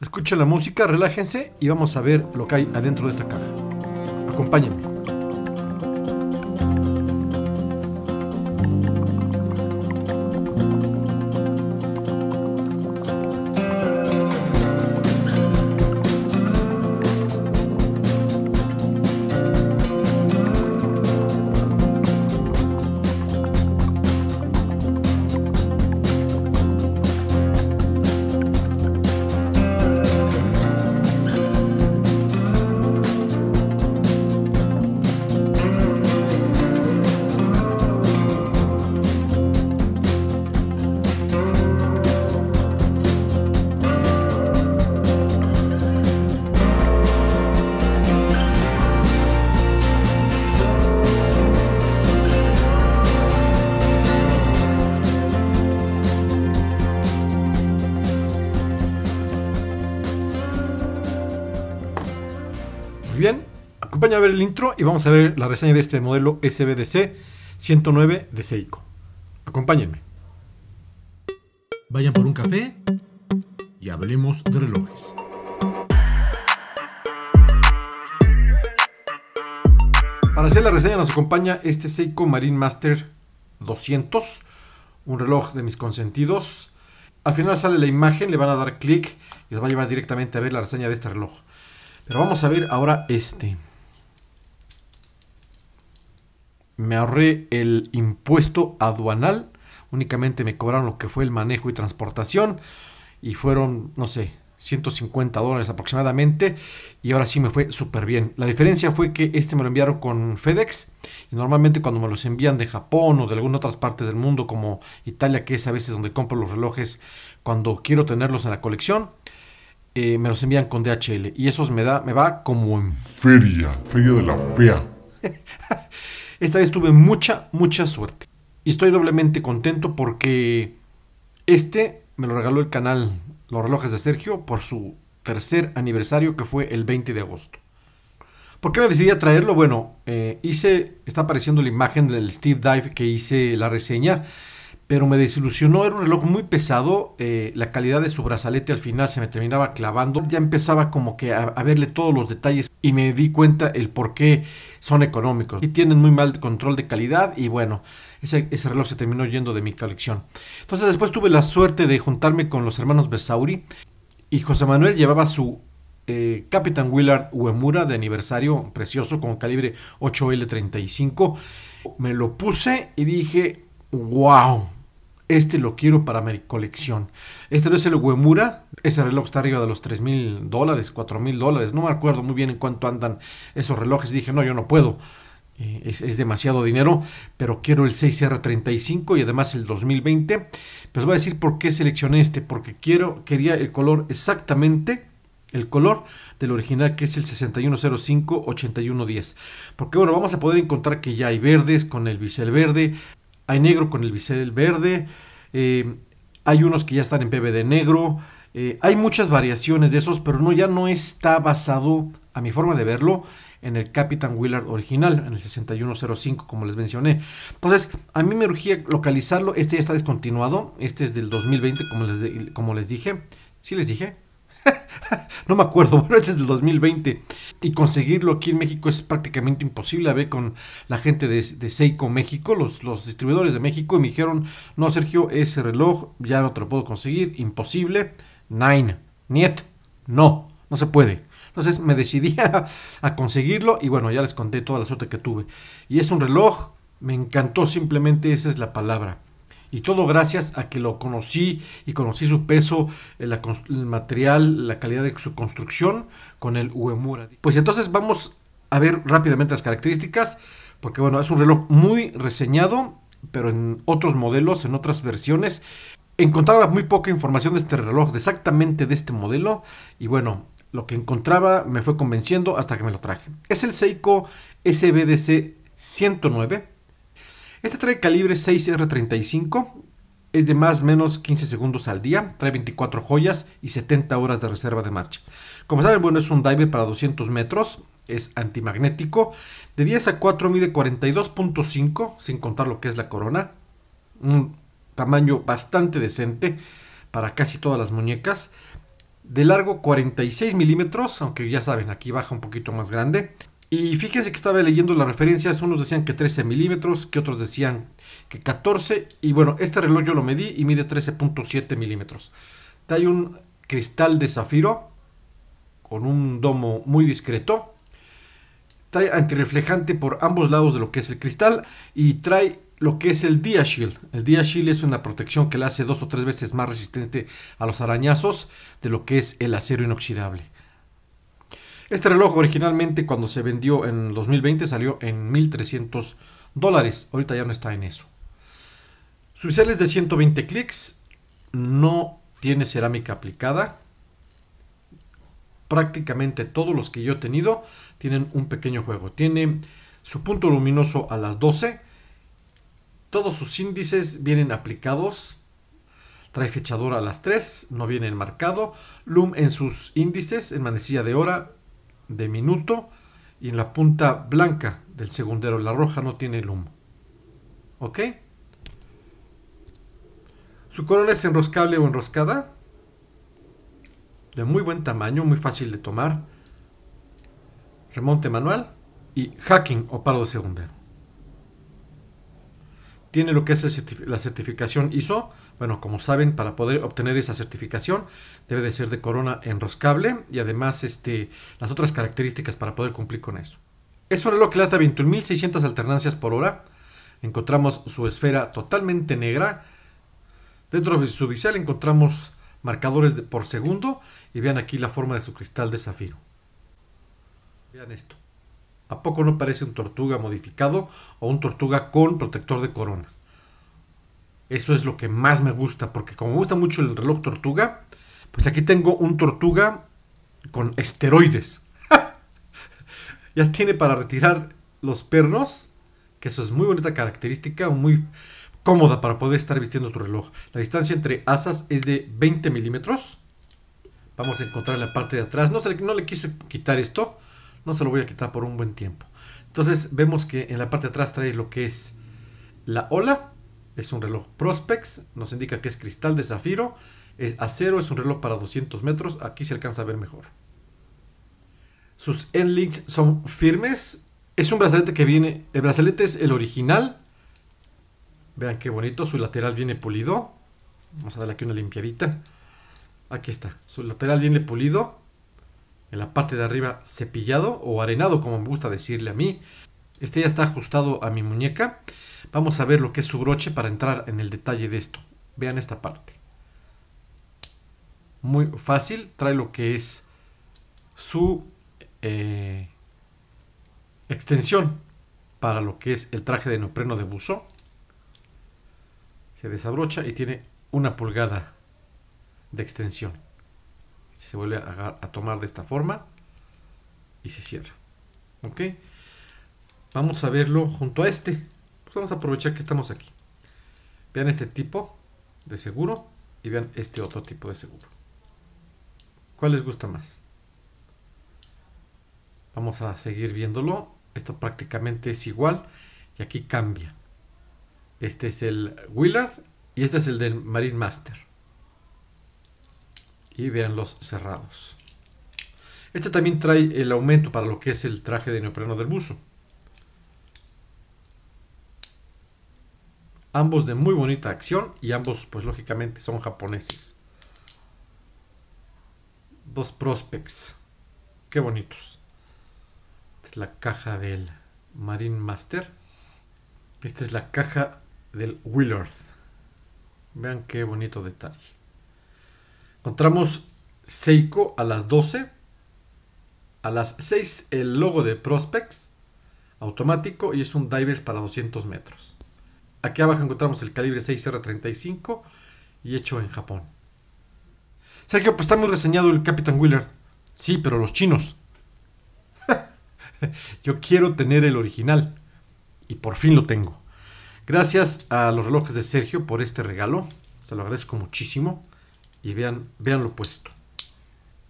Escuchen la música, relájense y vamos a ver lo que hay adentro de esta caja. Acompáñenme. bien, acompáñame a ver el intro y vamos a ver la reseña de este modelo SBDC 109 de Seiko. Acompáñenme. Vayan por un café y hablemos de relojes. Para hacer la reseña nos acompaña este Seiko Marine Master 200, un reloj de mis consentidos. Al final sale la imagen, le van a dar clic y les va a llevar directamente a ver la reseña de este reloj. Pero vamos a ver ahora este. Me ahorré el impuesto aduanal. Únicamente me cobraron lo que fue el manejo y transportación. Y fueron, no sé, 150 dólares aproximadamente. Y ahora sí me fue súper bien. La diferencia fue que este me lo enviaron con FedEx. Y normalmente cuando me los envían de Japón o de alguna otra parte del mundo como Italia, que es a veces donde compro los relojes cuando quiero tenerlos en la colección, eh, me los envían con DHL. Y eso me da, me va como en feria, feria de la fea. Esta vez tuve mucha, mucha suerte. Y estoy doblemente contento porque este me lo regaló el canal Los Relojes de Sergio por su tercer aniversario que fue el 20 de agosto. ¿Por qué me decidí a traerlo? Bueno, eh, hice, está apareciendo la imagen del Steve Dive que hice la reseña pero me desilusionó, era un reloj muy pesado, eh, la calidad de su brazalete al final se me terminaba clavando, ya empezaba como que a, verle todos los detalles y me di cuenta el por qué son económicos y tienen muy mal control de calidad y bueno, ese, reloj se terminó yendo de mi colección. Entonces después tuve la suerte de juntarme con los hermanos Besauri y José Manuel llevaba su eh, Capitán Willard Uemura de aniversario precioso con calibre 8L35. Me lo puse y dije, wow, este lo quiero para mi colección. Este no es el Uemura. Ese reloj está arriba de los $3,000, mil dólares, cuatro mil dólares. No me acuerdo muy bien en cuánto andan esos relojes. Dije, no, yo no puedo. Eh, es, demasiado dinero, pero quiero el 6R35 y además el 2020. Pues voy a decir por qué seleccioné este, porque quiero, quería el color exactamente, el color del original que es el 6105-8110. Porque bueno, vamos a poder encontrar que ya hay verdes con el bisel verde, hay negro con el bisel verde, eh, hay unos que ya están en PBD negro, eh, hay muchas variaciones de esos, pero no, ya no está basado, a mi forma de verlo, en el Capitan Willard original, en el 6105, como les mencioné. Entonces, a mí me urgía localizarlo, este ya está descontinuado, este es del 2020, como les, como les dije, sí les dije, no me acuerdo, bueno, este es del 2020. Y conseguirlo aquí en México es prácticamente imposible. Hablé con la gente de, Seiko México, los, distribuidores de México, y me dijeron, no, Sergio, ese reloj ya no te lo puedo conseguir, imposible. Nine, niet, no, no se puede. Entonces me decidí a conseguirlo y bueno, ya les conté toda la suerte que tuve. Y es un reloj, me encantó simplemente, esa es la palabra. Y todo gracias a que lo conocí y conocí su peso, eh, el, material, la calidad de su construcción con el Uemura. Pues entonces vamos a ver rápidamente las características, porque bueno, es un reloj muy reseñado, pero en otros modelos, en otras versiones. Encontraba muy poca información de este reloj, exactamente de este modelo, y bueno, lo que encontraba me fue convenciendo hasta que me lo traje. Es el Seiko SBDC 109 este trae calibre 6R35, es de más o menos 15 segundos al día, trae 24 joyas y 70 horas de reserva de marcha. Como saben, bueno, es un diver para 200 metros, es antimagnético, de 10 a 4 mide 42.5, sin contar lo que es la corona, un tamaño bastante decente para casi todas las muñecas, de largo 46 milímetros, aunque ya saben, aquí baja un poquito más grande, y fíjense que estaba leyendo las referencias, unos decían que 13 milímetros, que otros decían que 14, y bueno, este reloj yo lo medí y mide 13.7 milímetros. Trae un cristal de zafiro con un domo muy discreto. Trae antirreflejante por ambos lados de lo que es el cristal y trae lo que es el Dia Shield. El Dia Shield es una protección que le hace dos o tres veces más resistente a los arañazos de lo que es el acero inoxidable. Este reloj originalmente cuando se vendió en 2020 salió en 1.300 dólares. Ahorita ya no está en eso. Su es de 120 clics. No tiene cerámica aplicada. Prácticamente todos los que yo he tenido tienen un pequeño juego. Tiene su punto luminoso a las 12. Todos sus índices vienen aplicados. Trae fechador a las 3, no viene enmarcado. Loom en sus índices, en manecilla de hora, de minuto y en la punta blanca del segundero. La roja no tiene el humo. ¿Ok? Su corona es enroscable o enroscada. De muy buen tamaño, muy fácil de tomar. Remonte manual y hacking o paro de segundero tiene lo que es la certificación ISO. Bueno, como saben, para poder obtener esa certificación debe de ser de corona enroscable y además este, las otras características para poder cumplir con eso. Es un reloj que lata 21.600 alternancias por hora. Encontramos su esfera totalmente negra. Dentro de su bisel encontramos marcadores por segundo y vean aquí la forma de su cristal de zafiro. Vean esto. ¿A poco no parece un tortuga modificado o un tortuga con protector de corona? Eso es lo que más me gusta, porque como me gusta mucho el reloj tortuga, pues aquí tengo un tortuga con esteroides. ya tiene para retirar los pernos, que eso es muy bonita característica, muy cómoda para poder estar vistiendo tu reloj. La distancia entre asas es de 20 milímetros. Vamos a encontrar la parte de atrás. No, no le quise quitar esto no se lo voy a quitar por un buen tiempo. Entonces vemos que en la parte de atrás trae lo que es la ola, es un reloj Prospex, nos indica que es cristal de zafiro, es acero, es un reloj para 200 metros, aquí se alcanza a ver mejor. Sus links son firmes, es un brazalete que viene, el brazalete es el original, vean qué bonito, su lateral viene pulido, vamos a darle aquí una limpiadita, aquí está, su lateral viene pulido, en la parte de arriba cepillado o arenado, como me gusta decirle a mí. Este ya está ajustado a mi muñeca. Vamos a ver lo que es su broche para entrar en el detalle de esto. Vean esta parte. Muy fácil, trae lo que es su eh, extensión para lo que es el traje de neopreno de buzo. Se desabrocha y tiene una pulgada de extensión se vuelve a, tomar de esta forma y se cierra. ¿Ok? Vamos a verlo junto a este. Pues vamos a aprovechar que estamos aquí. Vean este tipo de seguro y vean este otro tipo de seguro. ¿Cuál les gusta más? Vamos a seguir viéndolo. Esto prácticamente es igual y aquí cambia. Este es el Willard y este es el del Marine Master y vean los cerrados. Este también trae el aumento para lo que es el traje de neopreno del buzo. Ambos de muy bonita acción y ambos pues lógicamente son japoneses. Dos prospects. Qué bonitos. Esta es la caja del Marine Master. Esta es la caja del Willard. Vean qué bonito detalle. Encontramos Seiko a las 12. A las 6 el logo de Prospects automático y es un divers para 200 metros. Aquí abajo encontramos el calibre 6R35 y hecho en Japón. Sergio, pues está muy reseñado el Capitán Wheeler. Sí, pero los chinos. Yo quiero tener el original y por fin lo tengo. Gracias a los relojes de Sergio por este regalo. Se lo agradezco muchísimo y vean, vean lo puesto,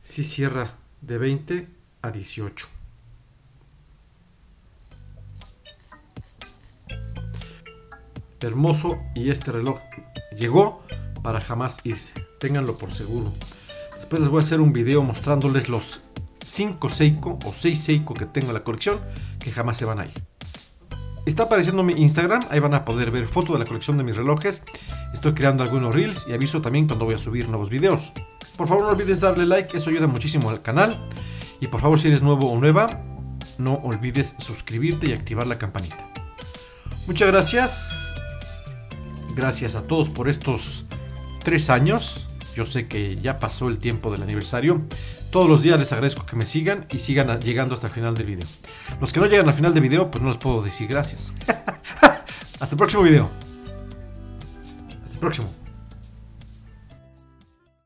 Si cierra de 20 a 18. Hermoso y este reloj llegó para jamás irse. Ténganlo por seguro. Después les voy a hacer un video mostrándoles los 5 Seiko o 6 Seiko que tengo en la colección que jamás se van a ir. Está apareciendo mi Instagram, ahí van a poder ver fotos de la colección de mis relojes. Estoy creando algunos reels y aviso también cuando voy a subir nuevos videos. Por favor no olvides darle like, eso ayuda muchísimo al canal. Y por favor si eres nuevo o nueva, no olvides suscribirte y activar la campanita. Muchas gracias. Gracias a todos por estos tres años. Yo sé que ya pasó el tiempo del aniversario. Todos los días les agradezco que me sigan y sigan llegando hasta el final del video. Los que no llegan al final del video, pues no les puedo decir gracias. hasta el próximo video. Hasta el próximo.